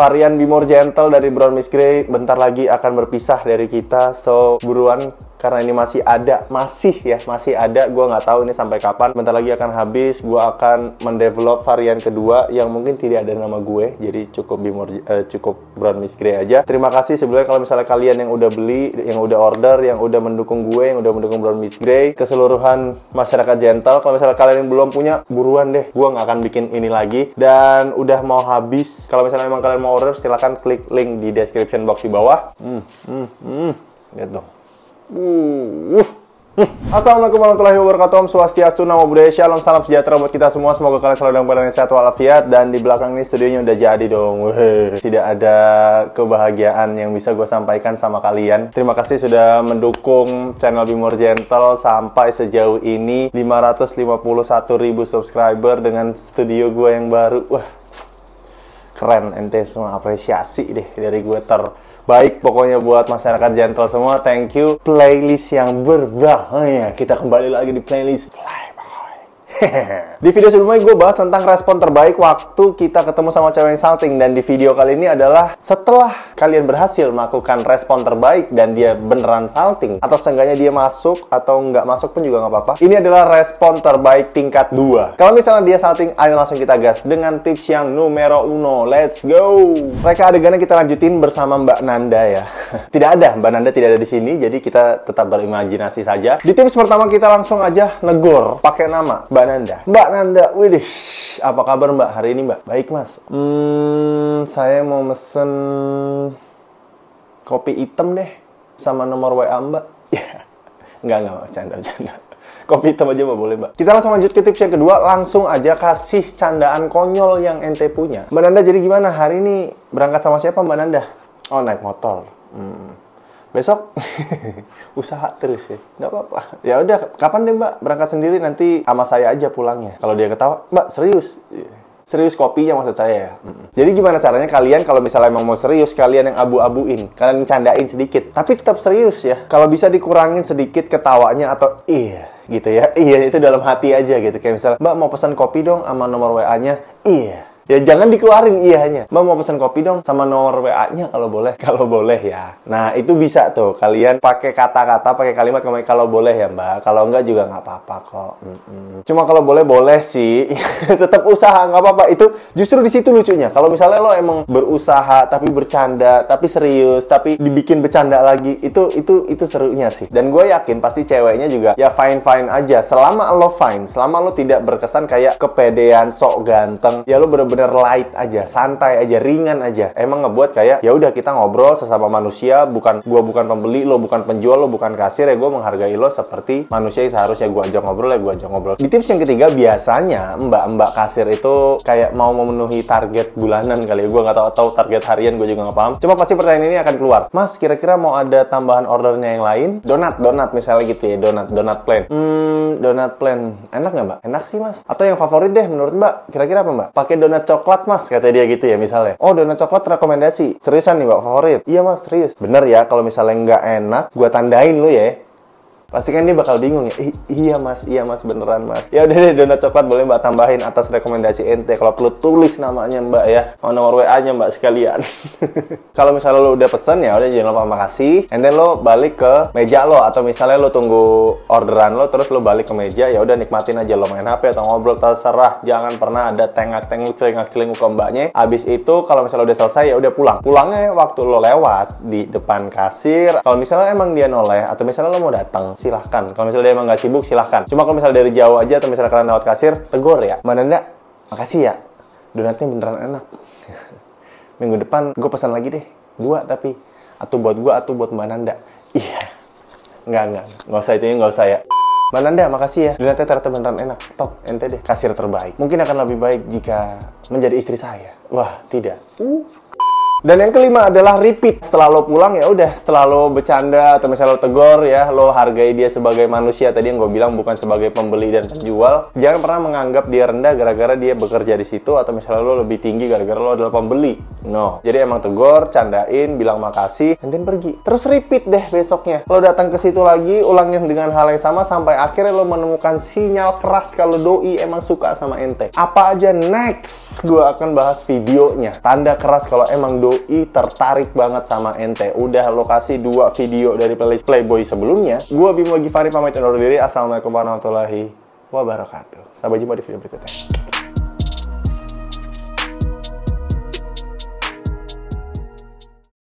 varian Be More Gentle dari Brown Miss Grey bentar lagi akan berpisah dari kita. So, buruan karena ini masih ada masih ya masih ada gue nggak tahu ini sampai kapan bentar lagi akan habis gue akan mendevelop varian kedua yang mungkin tidak ada nama gue jadi cukup bimor uh, eh, cukup brown miss grey aja terima kasih sebelumnya kalau misalnya kalian yang udah beli yang udah order yang udah mendukung gue yang udah mendukung brown miss grey keseluruhan masyarakat gentle kalau misalnya kalian yang belum punya buruan deh gue nggak akan bikin ini lagi dan udah mau habis kalau misalnya memang kalian mau order silahkan klik link di description box di bawah hmm hmm hmm gitu Hmm. Assalamualaikum warahmatullahi wabarakatuh Om Swastiastu, nama budaya, Shalom, salam sejahtera buat kita semua Semoga kalian selalu dalam keadaan sehat walafiat Dan di belakang ini studionya udah jadi dong Tidak ada kebahagiaan yang bisa gue sampaikan sama kalian Terima kasih sudah mendukung channel Bimor Gentle Sampai sejauh ini 551 ribu subscriber dengan studio gue yang baru Wah keren ente semua apresiasi deh dari gue terbaik pokoknya buat masyarakat gentle semua thank you playlist yang berbahaya kita kembali lagi di playlist Fly. di video sebelumnya gue bahas tentang respon terbaik waktu kita ketemu sama cewek yang salting dan di video kali ini adalah setelah kalian berhasil melakukan respon terbaik dan dia beneran salting atau seenggaknya dia masuk atau nggak masuk pun juga nggak apa-apa. Ini adalah respon terbaik tingkat 2. Kalau misalnya dia salting, ayo langsung kita gas dengan tips yang numero uno. Let's go! Mereka adegannya kita lanjutin bersama Mbak Nanda ya. tidak ada, Mbak Nanda tidak ada di sini, jadi kita tetap berimajinasi saja. Di tips pertama kita langsung aja negor pakai nama. Mbak Nanda. Mbak Nanda, wih, apa kabar Mbak hari ini Mbak? Baik Mas. Hmm, saya mau mesen kopi hitam deh sama nomor WA Mbak. Ya, nggak nggak, canda canda. Kopi hitam aja mbak boleh mbak. Kita langsung lanjut ke tips yang kedua. Langsung aja kasih candaan konyol yang ente punya. Mbak Nanda jadi gimana hari ini berangkat sama siapa mbak Nanda? Oh naik motor. Hmm besok usaha terus ya nggak apa-apa ya udah kapan deh mbak berangkat sendiri nanti sama saya aja pulangnya kalau dia ketawa mbak serius iya. serius kopinya maksud saya ya. Mm. Jadi gimana caranya kalian kalau misalnya emang mau serius kalian yang abu-abuin, kalian candain sedikit, tapi tetap serius ya. Kalau bisa dikurangin sedikit ketawanya atau iya gitu ya. Iya itu dalam hati aja gitu. Kayak misalnya, "Mbak mau pesan kopi dong sama nomor WA-nya." Iya ya jangan dikeluarin iyanya. mbak mau pesan kopi dong sama nomor wa nya kalau boleh kalau boleh ya nah itu bisa tuh kalian pakai kata-kata pakai kalimat kalau boleh ya mbak kalau enggak juga nggak apa-apa kok mm -mm. cuma kalau boleh boleh sih tetap usaha nggak apa-apa itu justru di situ lucunya kalau misalnya lo emang berusaha tapi bercanda tapi serius tapi dibikin bercanda lagi itu itu itu serunya sih dan gue yakin pasti ceweknya juga ya fine fine aja selama lo fine selama lo tidak berkesan kayak kepedean sok ganteng ya lo bener bener-bener light aja, santai aja, ringan aja. Emang ngebuat kayak ya udah kita ngobrol sesama manusia, bukan gua bukan pembeli, lo bukan penjual, lo bukan kasir ya gua menghargai lo seperti manusia yang seharusnya gua ajak ngobrol ya gua ajak ngobrol. Di tips yang ketiga biasanya mbak-mbak kasir itu kayak mau memenuhi target bulanan kali ya gua nggak tahu atau target harian gue juga nggak paham. Cuma pasti pertanyaan ini akan keluar. Mas kira-kira mau ada tambahan ordernya yang lain? Donat, donat misalnya gitu ya, donat, donat plan. Hmm, donat plan. Enak nggak mbak? Enak sih mas. Atau yang favorit deh menurut mbak? Kira-kira apa mbak? Pakai donat donat coklat mas kata dia gitu ya misalnya oh donat coklat rekomendasi seriusan nih mbak favorit iya mas serius bener ya kalau misalnya nggak enak gue tandain lu ya pasti kan dia bakal bingung ya iya mas iya mas beneran mas ya udah deh donat coklat boleh mbak tambahin atas rekomendasi ente kalau perlu tulis namanya mbak ya mau nomor wa nya mbak sekalian kalau misalnya lo udah pesen ya udah jangan lupa makasih and then lo balik ke meja lo atau misalnya lo tunggu orderan lo terus lo balik ke meja ya udah nikmatin aja lo main hp atau ngobrol terserah jangan pernah ada tengak tenguk celingak celinguk ke mbaknya abis itu kalau misalnya udah selesai ya udah pulang pulangnya waktu lo lewat di depan kasir kalau misalnya emang dia noleh atau misalnya lo mau datang silahkan. Kalau misalnya dia emang nggak sibuk, silahkan. Cuma kalau misalnya dari jauh aja atau misalnya kalian lewat kasir, tegur ya. Mbak Nanda, makasih ya. Donatnya beneran enak. Minggu depan gue pesan lagi deh. Dua tapi. Atau buat gue, atau buat Mbak Nanda. Iya. Nggak, nggak. Nggak usah itu ya, nggak usah ya. Mbak Nanda, makasih ya. Donatnya ternyata beneran enak. Top, ente deh. Kasir terbaik. Mungkin akan lebih baik jika menjadi istri saya. Wah, tidak. Uh. Dan yang kelima adalah repeat. Setelah lo pulang ya udah, setelah lo bercanda atau misalnya lo tegur ya, lo hargai dia sebagai manusia tadi yang gue bilang bukan sebagai pembeli dan penjual. Jangan pernah menganggap dia rendah gara-gara dia bekerja di situ atau misalnya lo lebih tinggi gara-gara lo adalah pembeli. No. Jadi emang tegur, candain, bilang makasih, nanti pergi. Terus repeat deh besoknya. Lo datang ke situ lagi, ulangnya dengan hal yang sama sampai akhirnya lo menemukan sinyal keras kalau doi emang suka sama ente. Apa aja next? Gue akan bahas videonya. Tanda keras kalau emang doi doi tertarik banget sama ente udah lokasi dua video dari playlist Playboy sebelumnya gua Bimo Gifari pamit undur diri assalamualaikum warahmatullahi wabarakatuh sampai jumpa di video berikutnya